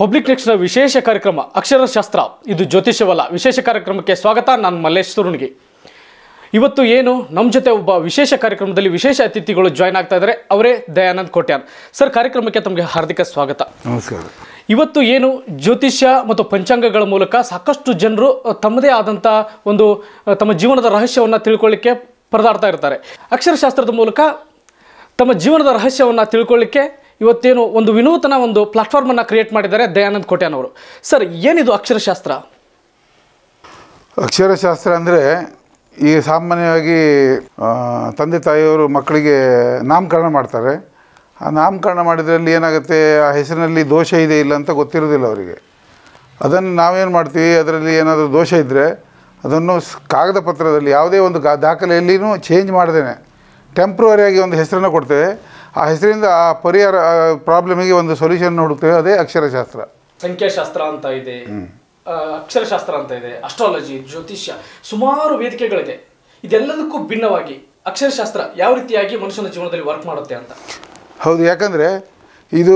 public ನೆಕ್ಸ್ಟ್ನ ವಿಶೇಷ ಕಾರ್ಯಕ್ರಮ ಅಕ್ಷರಶಾಸ್ತ್ರ ಇದು ಜ್ಯೋತಿಷ್ಯವಲ್ಲ ವಿಶೇಷ ಕಾರ್ಯಕ್ರಮಕ್ಕೆ ಸ್ವಾಗತ ನಾನು ಮಲ್ಲೇಶ್ ಸುರುಣಿಗೆ ಇವತ್ತು ಏನು ನಮ್ಮ ಜೊತೆ ಒಬ್ಬ ವಿಶೇಷ ಕಾರ್ಯಕ್ರಮದಲ್ಲಿ ವಿಶೇಷ ಅತಿಥಿಗಳು ಜಾಯ್ನ್ ಆಗ್ತಾ ಇದ್ದಾರೆ ಅವರೇ ದಯಾನಂದ್ ಕೋಟ್ಯಾನ್ ಸರ್ ಕಾರ್ಯಕ್ರಮಕ್ಕೆ ತಮಗೆ ಹಾರ್ದಿಕ ಸ್ವಾಗತ ನಮಸ್ಕಾರ ಇವತ್ತು ಏನು ಜ್ಯೋತಿಷ್ಯ ಮತ್ತು ಪಂಚಾಂಗಗಳ ಮೂಲಕ ಸಾಕಷ್ಟು ಜನರು ತಮ್ಮದೇ ಆದಂಥ ಒಂದು ತಮ್ಮ ಜೀವನದ ರಹಸ್ಯವನ್ನು ತಿಳ್ಕೊಳ್ಳಿಕ್ಕೆ ಪರದಾಡ್ತಾ ಇರ್ತಾರೆ ಅಕ್ಷರಶಾಸ್ತ್ರದ ಮೂಲಕ ತಮ್ಮ ಜೀವನದ ರಹಸ್ಯವನ್ನು ತಿಳ್ಕೊಳ್ಳಿಕ್ಕೆ ಇವತ್ತೇನು ಒಂದು ವಿನೂತನ ಒಂದು ಪ್ಲಾಟ್ಫಾರ್ಮನ್ನು ಕ್ರಿಯೇಟ್ ಮಾಡಿದ್ದಾರೆ ದಯಾನಂದ್ ಕೋಟ್ಯಾನವರು ಸರ್ ಏನಿದು ಅಕ್ಷರಶಾಸ್ತ್ರ ಅಕ್ಷರಶಾಸ್ತ್ರ ಅಂದರೆ ಈ ಸಾಮಾನ್ಯವಾಗಿ ತಂದೆ ತಾಯಿಯವರು ಮಕ್ಕಳಿಗೆ ನಾಮಕರಣ ಮಾಡ್ತಾರೆ ಆ ನಾಮಕರಣ ಮಾಡಿದ್ರಲ್ಲಿ ಏನಾಗುತ್ತೆ ಆ ಹೆಸರಿನಲ್ಲಿ ದೋಷ ಇದೆ ಇಲ್ಲ ಅಂತ ಗೊತ್ತಿರೋದಿಲ್ಲ ಅವರಿಗೆ ಅದನ್ನು ನಾವೇನು ಮಾಡ್ತೀವಿ ಅದರಲ್ಲಿ ಏನಾದರೂ ದೋಷ ಇದ್ದರೆ ಅದನ್ನು ಕಾಗದ ಪತ್ರದಲ್ಲಿ ಯಾವುದೇ ಒಂದು ಗಾ ದಾಖಲೆಯಲ್ಲಿಯೂ ಚೇಂಜ್ ಮಾಡ್ದೇನೆ ಟೆಂಪ್ರವರಿಯಾಗಿ ಒಂದು ಹೆಸರನ್ನು ಕೊಡ್ತೇವೆ ಆ ಹೆಸರಿಂದ ಆ ಪರಿಹಾರ ಪ್ರಾಬ್ಲಮಿಗೆ ಒಂದು ಸೊಲ್ಯೂಷನ್ ನೋಡುತ್ತೇವೆ ಅದೇ ಅಕ್ಷರಶಾಸ್ತ್ರ ಸಂಖ್ಯಾಶಾಸ್ತ್ರ ಅಂತ ಇದೆ ಅಕ್ಷರಶಾಸ್ತ್ರ ಅಂತ ಇದೆ ಅಸ್ಟ್ರಾಲಜಿ ಜ್ಯೋತಿಷ್ಯ ಸುಮಾರು ವೇದಿಕೆಗಳಿದೆ ಇದೆಲ್ಲದಕ್ಕೂ ಭಿನ್ನವಾಗಿ ಅಕ್ಷರಶಾಸ್ತ್ರ ಯಾವ ರೀತಿಯಾಗಿ ಮನುಷ್ಯನ ಜೀವನದಲ್ಲಿ ವರ್ಕ್ ಮಾಡುತ್ತೆ ಅಂತ ಹೌದು ಯಾಕಂದರೆ ಇದು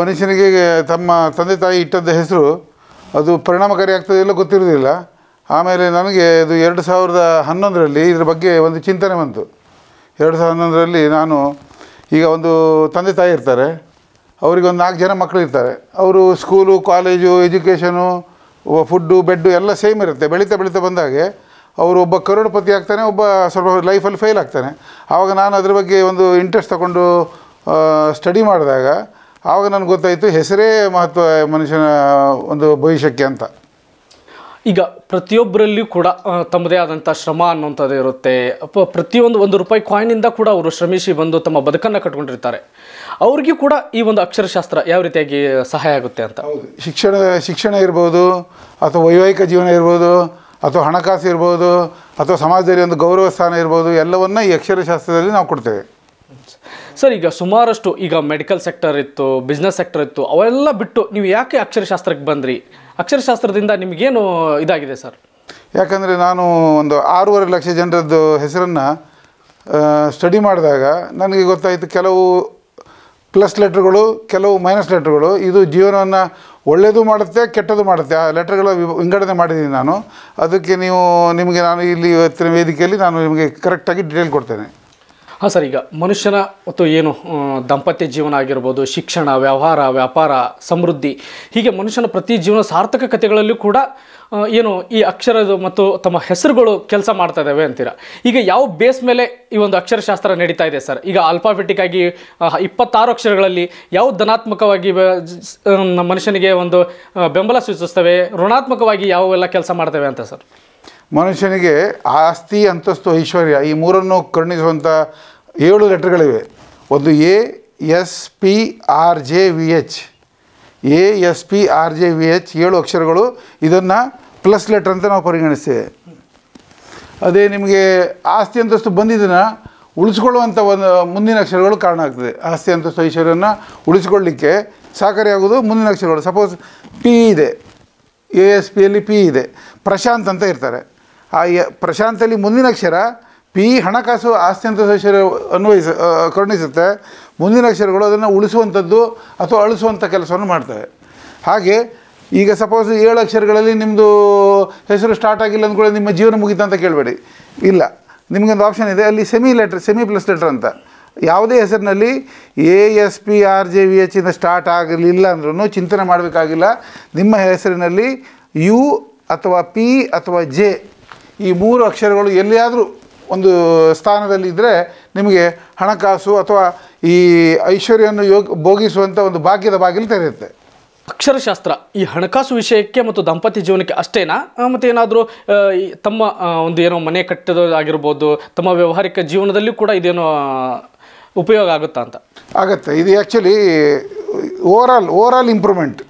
ಮನುಷ್ಯನಿಗೆ ತಮ್ಮ ತಂದೆ ತಾಯಿ ಇಟ್ಟದ್ದ ಹೆಸರು ಅದು ಪರಿಣಾಮಕಾರಿ ಎಲ್ಲ ಗೊತ್ತಿರೋದಿಲ್ಲ ಆಮೇಲೆ ನನಗೆ ಇದು ಎರಡು ಸಾವಿರದ ಹನ್ನೊಂದರಲ್ಲಿ ಇದ್ರ ಬಗ್ಗೆ ಒಂದು ಚಿಂತನೆ ಬಂತು ಎರಡು ಸಾವಿರದ ಹನ್ನೊಂದರಲ್ಲಿ ನಾನು ಈಗ ಒಂದು ತಂದೆ ತಾಯಿ ಇರ್ತಾರೆ ಅವರಿಗೆ ಒಂದು ನಾಲ್ಕು ಜನ ಮಕ್ಕಳು ಇರ್ತಾರೆ ಅವರು school college education food bed ಎಲ್ಲ ಸೇಮ್ ಇರುತ್ತೆ ಬೆಳೀತಾ ಬೆಳೀತಾ ಬಂದಾಗೆ ಅವರು ಒಬ್ಬ ಕರೋಡ್ಪತಿ ಆಗ್ತಾನೆ ಒಬ್ಬ ಸ್ವಲ್ಪ ಲೈಫಲ್ಲಿ ಫೇಲ್ ಆಗ್ತಾನೆ ಆವಾಗ ನಾನು ಅದ್ರ ಬಗ್ಗೆ ಒಂದು ಇಂಟ್ರೆಸ್ಟ್ ತಗೊಂಡು ಸ್ಟಡಿ ಮಾಡಿದಾಗ ಆವಾಗ ನನಗೆ ಗೊತ್ತಾಯಿತು ಹೆಸರೇ ಮಹತ್ವ ಮನುಷ್ಯನ ಒಂದು ಭವಿಷ್ಯಕ್ಕೆ ಅಂತ ಈಗ ಪ್ರತಿಯೊಬ್ಬರಲ್ಲಿಯೂ ಕೂಡ ತಮ್ಮದೇ ಆದಂಥ ಶ್ರಮ ಅನ್ನುವಂಥದ್ದು ಇರುತ್ತೆ ಪ್ರತಿಯೊಂದು ಒಂದು ರೂಪಾಯಿ ಕಾಯಿನಿಂದ ಕೂಡ ಅವರು ಶ್ರಮಿಸಿ ಬಂದು ತಮ್ಮ ಬದುಕನ್ನು ಕಟ್ಕೊಂಡಿರ್ತಾರೆ ಅವ್ರಿಗೂ ಕೂಡ ಈ ಒಂದು ಅಕ್ಷರಶಾಸ್ತ್ರ ಯಾವ ರೀತಿಯಾಗಿ ಸಹಾಯ ಆಗುತ್ತೆ ಅಂತ ಶಿಕ್ಷಣ ಶಿಕ್ಷಣ ಇರ್ಬೋದು ಅಥವಾ ವೈವಾಹಿಕ ಜೀವನ ಇರ್ಬೋದು ಅಥವಾ ಹಣಕಾಸು ಇರ್ಬೋದು ಅಥವಾ ಸಮಾಜದಲ್ಲಿ ಒಂದು ಗೌರವ ಸ್ಥಾನ ಇರ್ಬೋದು ಎಲ್ಲವನ್ನ ಈ ಅಕ್ಷರಶಾಸ್ತ್ರದಲ್ಲಿ ನಾವು ಕೊಡ್ತೇವೆ ಸರ್ ಈಗ ಸುಮಾರಷ್ಟು ಈಗ ಮೆಡಿಕಲ್ ಸೆಕ್ಟರ್ ಇತ್ತು ಬಿಸ್ನೆಸ್ ಸೆಕ್ಟರ್ ಇತ್ತು ಅವೆಲ್ಲ ಬಿಟ್ಟು ನೀವು ಯಾಕೆ ಅಕ್ಷರಶಾಸ್ತ್ರಕ್ಕೆ ಬಂದ್ರಿ ಅಕ್ಷರಶಾಸ್ತ್ರದಿಂದ ನಿಮಗೇನು ಇದಾಗಿದೆ ಸರ್ ಯಾಕಂದರೆ ನಾನು ಒಂದು ಆರೂವರೆ ಲಕ್ಷ ಜನರದ್ದು ಹೆಸರನ್ನು ಸ್ಟಡಿ ಮಾಡಿದಾಗ ನನಗೆ ಗೊತ್ತಾಯಿತು ಕೆಲವು ಪ್ಲಸ್ ಲೆಟ್ರ್ಗಳು ಕೆಲವು ಮೈನಸ್ ಲೆಟ್ರ್ಗಳು ಇದು ಜೀವನವನ್ನು ಒಳ್ಳೆಯದು ಮಾಡುತ್ತೆ ಕೆಟ್ಟದು ಮಾಡುತ್ತೆ ಆ ಲೆಟ್ರ್ಗಳ ವಿಂಗಡಣೆ ಮಾಡಿದ್ದೀನಿ ನಾನು ಅದಕ್ಕೆ ನೀವು ನಿಮಗೆ ನಾನು ಇಲ್ಲಿ ಇವತ್ತಿನ ವೇದಿಕೆಯಲ್ಲಿ ನಾನು ನಿಮಗೆ ಕರೆಕ್ಟಾಗಿ ಡೀಟೇಲ್ ಕೊಡ್ತೇನೆ ಹಾಂ ಸರ್ ಈಗ ಮನುಷ್ಯನ ಮತ್ತು ಏನು ದಾಂಪತ್ಯ ಜೀವನ ಆಗಿರ್ಬೋದು ಶಿಕ್ಷಣ ವ್ಯವಹಾರ ವ್ಯಾಪಾರ ಸಮೃದ್ಧಿ ಹೀಗೆ ಮನುಷ್ಯನ ಪ್ರತಿ ಜೀವನ ಸಾರ್ಥಕ ಕಥೆಗಳಲ್ಲೂ ಕೂಡ ಏನು ಈ ಅಕ್ಷರ ಮತ್ತು ತಮ್ಮ ಹೆಸರುಗಳು ಕೆಲಸ ಮಾಡ್ತಾ ಇದ್ದಾವೆ ಅಂತೀರ ಈಗ ಯಾವ ಬೇಸ್ ಮೇಲೆ ಈ ಒಂದು ಅಕ್ಷರಶಾಸ್ತ್ರ ನಡೀತಾ ಇದೆ ಸರ್ ಈಗ ಆಲ್ಫಾಬೆಟಿಕ್ ಆಗಿ ಇಪ್ಪತ್ತಾರು ಅಕ್ಷರಗಳಲ್ಲಿ ಯಾವ ಧನಾತ್ಮಕವಾಗಿ ಮನುಷ್ಯನಿಗೆ ಒಂದು ಬೆಂಬಲ ಸೂಚಿಸ್ತವೆ ಋಣಾತ್ಮಕವಾಗಿ ಯಾವೆಲ್ಲ ಕೆಲಸ ಮಾಡ್ತವೆ ಅಂತ ಸರ್ ಮನುಷ್ಯನಿಗೆ ಆಸ್ತಿ ಅಂತಸ್ತು ಐಶ್ವರ್ಯ ಈ ಮೂರನ್ನು ಕರುಣಿಸುವಂಥ ಏಳು ಲೆಟರ್ಗಳಿವೆ ಒಂದು A S P R J V H A S P R J V H ಏಳು ಅಕ್ಷರಗಳು ಇದನ್ನು ಪ್ಲಸ್ ಲೆಟರ್ ಅಂತ ನಾವು ಪರಿಗಣಿಸ್ತೇವೆ ಅದೇ ನಿಮಗೆ ಆಸ್ತಿ ಅಂತಸ್ತು ಬಂದಿದ್ದನ್ನು ಉಳಿಸ್ಕೊಳ್ಳುವಂಥ ಒಂದು ಮುಂದಿನ ಅಕ್ಷರಗಳು ಕಾರಣ ಆಗ್ತದೆ ಆಸ್ತಿ ಅಂತಸ್ತು ಐಶ್ವರ್ಯನ ಉಳಿಸ್ಕೊಳ್ಳಲಿಕ್ಕೆ ಸಹಕಾರಿಯಾಗೋದು ಮುಂದಿನ ಅಕ್ಷರಗಳು ಸಪೋಸ್ ಪಿ ಇದೆ ಎ ಎಸ್ ಪಿಯಲ್ಲಿ ಪಿ ಇದೆ ಪ್ರಶಾಂತ್ ಅಂತ ಇರ್ತಾರೆ ಆ ಪ್ರಶಾಂತಲ್ಲಿ ಮುಂದಿನ ಅಕ್ಷರ ಪಿ ಹಣಕಾಸು ಆಸ್ತಿ ಅಂತ ಅನ್ವಯಿಸ ಕರುಣಿಸುತ್ತೆ ಮುಂದಿನ ಅಕ್ಷರಗಳು ಅದನ್ನು ಉಳಿಸುವಂಥದ್ದು ಅಥವಾ ಅಳಿಸುವಂಥ ಕೆಲಸವನ್ನು ಮಾಡ್ತವೆ ಹಾಗೆ ಈಗ ಸಪೋಸ್ ಏಳು ಅಕ್ಷರಗಳಲ್ಲಿ ನಿಮ್ಮದು ಹೆಸರು ಸ್ಟಾರ್ಟ್ ಆಗಿಲ್ಲ ಅಂದ್ಕೊಳ್ಳಿ ನಿಮ್ಮ ಜೀವನ ಮುಗಿತ ಅಂತ ಕೇಳಬೇಡಿ ಇಲ್ಲ ನಿಮಗೊಂದು ಆಪ್ಷನ್ ಇದೆ ಅಲ್ಲಿ semi letter semi plus letter ಅಂತ ಯಾವುದೇ ಹೆಸರಿನಲ್ಲಿ A S P R J V H ಇಂದ ಸ್ಟಾರ್ಟ್ ಆಗಲಿಲ್ಲ ಅಂದ್ರೂ ಚಿಂತನೆ ಮಾಡಬೇಕಾಗಿಲ್ಲ ನಿಮ್ಮ ಹೆಸರಿನಲ್ಲಿ ಯು ಅಥವಾ ಪಿ ಅಥವಾ ಜೆ ಈ ಮೂರು ಅಕ್ಷರಗಳು ಎಲ್ಲಿಯಾದರೂ ಒಂದು ಸ್ಥಾನದಲ್ಲಿದ್ದರೆ ನಿಮಗೆ ಹಣಕಾಸು ಅಥವಾ ಈ ಐಶ್ವರ್ಯವನ್ನು ಯೋಗ ಭೋಗಿಸುವಂಥ ಒಂದು ಭಾಗ್ಯದ ಬಾಗಿಲು ತೆರೆಯುತ್ತೆ ಅಕ್ಷರಶಾಸ್ತ್ರ ಈ ಹಣಕಾಸು ವಿಷಯಕ್ಕೆ ಮತ್ತು ದಂಪತಿ ಜೀವನಕ್ಕೆ ಅಷ್ಟೇನಾ ಮತ್ತು ಏನಾದರೂ ತಮ್ಮ ಒಂದು ಏನೋ ಮನೆ ಕಟ್ಟದಾಗಿರ್ಬೋದು ತಮ್ಮ ವ್ಯವಹಾರಿಕ ಜೀವನದಲ್ಲಿ ಕೂಡ ಇದೇನೋ ಉಪಯೋಗ ಆಗುತ್ತಾ ಅಂತ ಆಗತ್ತೆ ಇದು ಆ್ಯಕ್ಚುಲಿ ಓವರ್ಆಲ್ ಓವರಾಲ್ ಇಂಪ್ರೂವ್ಮೆಂಟ್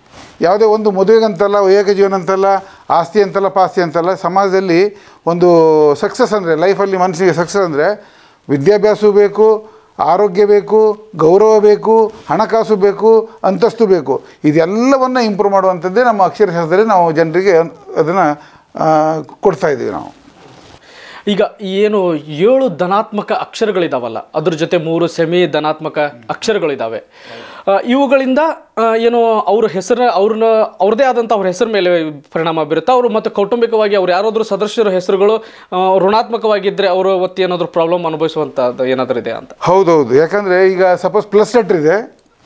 ಯಾವುದೇ ಒಂದು ಮದುವೆಗಂತಲ್ಲ ವೈಯಕ ಜೀವನ ಅಂತಲ್ಲ ಆಸ್ತಿ ಅಂತಲ್ಲ ಪಾಸ್ತಿ ಅಂತಲ್ಲ ಸಮಾಜದಲ್ಲಿ ಒಂದು ಸಕ್ಸಸ್ ಅಂದರೆ ಲೈಫಲ್ಲಿ ಮನಸ್ಸಿಗೆ ಸಕ್ಸಸ್ ಅಂದರೆ ವಿದ್ಯಾಭ್ಯಾಸವೂ ಬೇಕು ಆರೋಗ್ಯ ಬೇಕು ಗೌರವ ಬೇಕು ಹಣಕಾಸು ಬೇಕು ಅಂತಸ್ತು ಬೇಕು ಇದೆಲ್ಲವನ್ನು ಇಂಪ್ರೂವ್ ಮಾಡುವಂಥದ್ದೇ ನಮ್ಮ ಅಕ್ಷರಶಾಸ್ತ್ರದಲ್ಲಿ ನಾವು ಜನರಿಗೆ ಅದನ್ನು ಕೊಡ್ತಾಯಿದ್ದೀವಿ ನಾವು ಈಗ ಏನು ಏಳು ಧನಾತ್ಮಕ ಅಕ್ಷರಗಳಿದಾವಲ್ಲ ಅದ್ರ ಜೊತೆ ಮೂರು ಸೆಮಿ ಧನಾತ್ಮಕ ಅಕ್ಷರಗಳಿದ್ದಾವೆ ಇವುಗಳಿಂದ ಏನು ಅವ್ರ ಹೆಸರು ಅವ್ರನ್ನ ಅವ್ರದೇ ಆದಂಥ ಅವ್ರ ಹೆಸರು ಮೇಲೆ ಪರಿಣಾಮ ಬೀರುತ್ತೆ ಅವರು ಮತ್ತು ಕೌಟುಂಬಿಕವಾಗಿ ಅವ್ರು ಯಾರಾದರೂ ಸದಸ್ಯರ ಹೆಸರುಗಳು ಋಣಾತ್ಮಕವಾಗಿದ್ದರೆ ಅವರು ಒತ್ತಿ ಏನಾದರೂ ಪ್ರಾಬ್ಲಮ್ ಅನುಭವಿಸುವಂಥದ್ದು ಏನಾದರೂ ಇದೆ ಅಂತ ಹೌದೌದು ಯಾಕಂದರೆ ಈಗ ಸಪೋಸ್ ಪ್ಲಸ್ ಲೆಟ್ರ್ ಇದೆ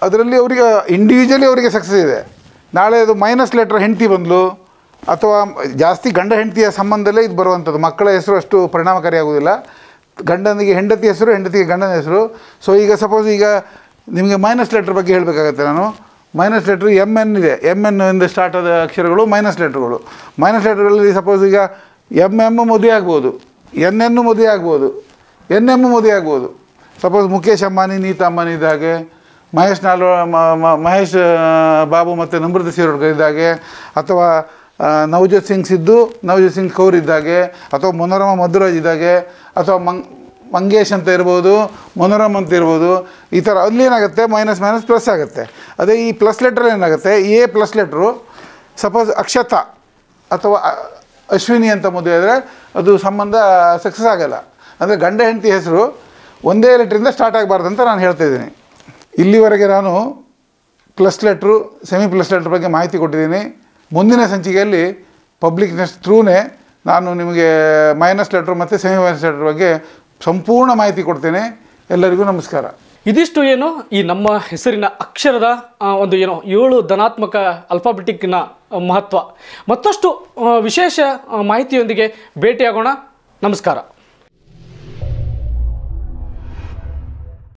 ಅದರಲ್ಲಿ ಅವರಿಗೆ ಇಂಡಿವಿಜುವಲಿ ಅವರಿಗೆ ಸಕ್ಸಸ್ ಇದೆ ನಾಳೆ ಅದು ಮೈನಸ್ ಲೆಟ್ರ್ ಹೆಂಡತಿ ಬಂದ್ಲು ಅಥವಾ ಜಾಸ್ತಿ ಗಂಡ ಹೆಂಡತಿಯ ಸಂಬಂಧದಲ್ಲೇ ಇದು ಬರುವಂಥದ್ದು ಮಕ್ಕಳ ಹೆಸರು ಅಷ್ಟು ಪರಿಣಾಮಕಾರಿಯಾಗುವುದಿಲ್ಲ ಗಂಡನಿಗೆ ಹೆಂಡತಿ ಹೆಸರು ಹೆಂಡತಿಗೆ ಗಂಡನ ಹೆಸರು ಸೊ ಈಗ ಸಪೋಸ್ ಈಗ ನಿಮಗೆ ಮೈನಸ್ ಲೆಟ್ರ್ ಬಗ್ಗೆ ಹೇಳಬೇಕಾಗತ್ತೆ ನಾನು ಮೈನಸ್ ಲೆಟ್ರ್ ಎಮ್ ಎನ್ ಇದೆ ಎಮ್ ಎನ್ ಇಂದ ಸ್ಟಾರ್ಟ್ ಆದ ಅಕ್ಷರಗಳು ಮೈನಸ್ ಲೆಟ್ರ್ಗಳು ಮೈನಸ್ ಲೆಟ್ರ್ಗಳಲ್ಲಿ ಸಪೋಸ್ ಈಗ ಎಮ್ ಎಮ್ ಮದುವೆ ಆಗ್ಬೋದು ಎನ್ ಎನ್ನು ಮದುವೆ ಆಗ್ಬೋದು ಎನ್ ಎಮ್ ಮದುವೆ ಆಗ್ಬೋದು ಸಪೋಸ್ ಮುಖೇಶ್ ಅಂಬಾನಿ ನೀತಾ ಅಂಬಾನಿ ಇದ್ದಾಗೆ ಮಹೇಶ್ ನಾಲ್ವ ಮಹೇಶ್ ಬಾಬು ಮತ್ತು ನಮೃತ ಶಿರೋಡ್ಕರ್ ಇದ್ದಾಗೆ ಅಥವಾ ನವಜೋತ್ ಸಿಂಗ್ ಸಿದ್ದು ನವಜೋತ್ ಸಿಂಗ್ ಕೌರ್ ಇದ್ದಾಗೆ ಅಥವಾ ಮನೋರಮ ಮಧುರಾಜ್ ಇದ್ದಾಗೆ ಅಥವಾ ಮಂಗ್ ಮಂಗೇಶ್ ಅಂತ ಇರ್ಬೋದು ಮನೋರಮ್ ಅಂತ ಇರ್ಬೋದು ಈ ಥರ ಅಲ್ಲಿ ಏನಾಗುತ್ತೆ ಮೈನಸ್ ಮೈನಸ್ ಪ್ಲಸ್ ಆಗುತ್ತೆ ಅದೇ ಈ ಪ್ಲಸ್ ಲೆಟ್ರಲ್ಲಿ ಏನಾಗುತ್ತೆ A plus letter suppose Akshata ಅಥವಾ ಅಶ್ವಿನಿ ಅಂತ ಮದುವೆ ಆದರೆ ಅದು ಸಂಬಂಧ ಸಕ್ಸಸ್ ಆಗಲ್ಲ ಅಂದರೆ ಗಂಡ ಹೆಂಡತಿ ಹೆಸರು ಒಂದೇ ಲೆಟ್ರಿಂದ ಸ್ಟಾರ್ಟ್ ಆಗಬಾರ್ದು ಅಂತ ನಾನು ಹೇಳ್ತಾ ಇದ್ದೀನಿ ಇಲ್ಲಿವರೆಗೆ ನಾನು plus letter semi plus letter ಬಗ್ಗೆ ಮಾಹಿತಿ ಕೊಟ್ಟಿದ್ದೀನಿ ಮುಂದಿನ ಸಂಚಿಕೆಯಲ್ಲಿ ಪಬ್ಲಿಕ್ನೆಸ್ ಥ್ರೂನೇ ನಾನು ನಿಮಗೆ ಮೈನಸ್ ಲೆಟ್ರ್ ಮತ್ತು ಸೆಮಿ ಮೈನಸ್ ಲೆಟ್ರ್ ಬಗ್ಗೆ ಸಂಪೂರ್ಣ ಮಾಹಿತಿ ಕೊಡ್ತೇನೆ ಎಲ್ಲರಿಗೂ ನಮಸ್ಕಾರ ಇದಿಷ್ಟು ಏನು ಈ ನಮ್ಮ ಹೆಸರಿನ ಅಕ್ಷರದ ಒಂದು ಏನೋ ಏಳು ಧನಾತ್ಮಕ ಅಲ್ಫಾಬೆಟಿಕ್ನ ಮಹತ್ವ ಮತ್ತಷ್ಟು ವಿಶೇಷ ಮಾಹಿತಿಯೊಂದಿಗೆ ಭೇಟಿಯಾಗೋಣ ನಮಸ್ಕಾರ